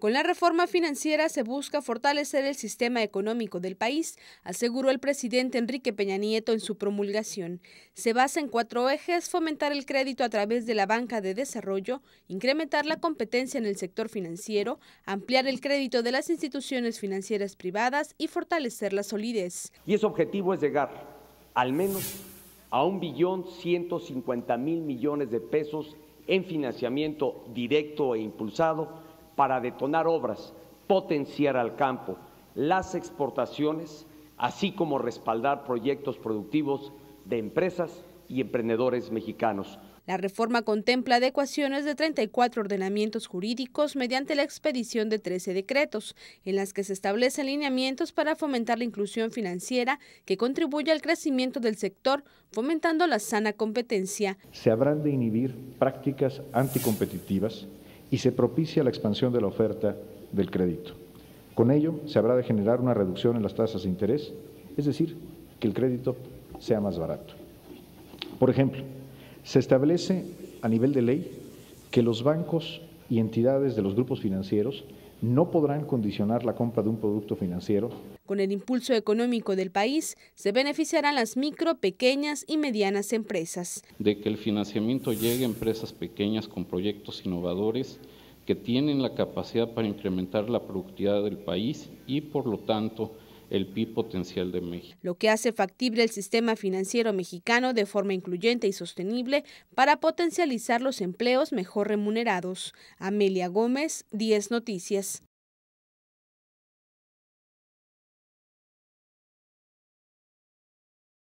Con la reforma financiera se busca fortalecer el sistema económico del país, aseguró el presidente Enrique Peña Nieto en su promulgación. Se basa en cuatro ejes, fomentar el crédito a través de la banca de desarrollo, incrementar la competencia en el sector financiero, ampliar el crédito de las instituciones financieras privadas y fortalecer la solidez. Y ese objetivo es llegar al menos a un billón 150 mil millones de pesos en financiamiento directo e impulsado para detonar obras, potenciar al campo, las exportaciones, así como respaldar proyectos productivos de empresas y emprendedores mexicanos. La reforma contempla adecuaciones de 34 ordenamientos jurídicos mediante la expedición de 13 decretos, en las que se establecen lineamientos para fomentar la inclusión financiera que contribuye al crecimiento del sector, fomentando la sana competencia. Se habrán de inhibir prácticas anticompetitivas y se propicia la expansión de la oferta del crédito. Con ello, se habrá de generar una reducción en las tasas de interés, es decir, que el crédito sea más barato. Por ejemplo, se establece a nivel de ley que los bancos y entidades de los grupos financieros no podrán condicionar la compra de un producto financiero. Con el impulso económico del país, se beneficiarán las micro, pequeñas y medianas empresas. De que el financiamiento llegue a empresas pequeñas con proyectos innovadores que tienen la capacidad para incrementar la productividad del país y, por lo tanto, el PIB potencial de México. Lo que hace factible el sistema financiero mexicano de forma incluyente y sostenible para potencializar los empleos mejor remunerados. Amelia Gómez, 10 Noticias.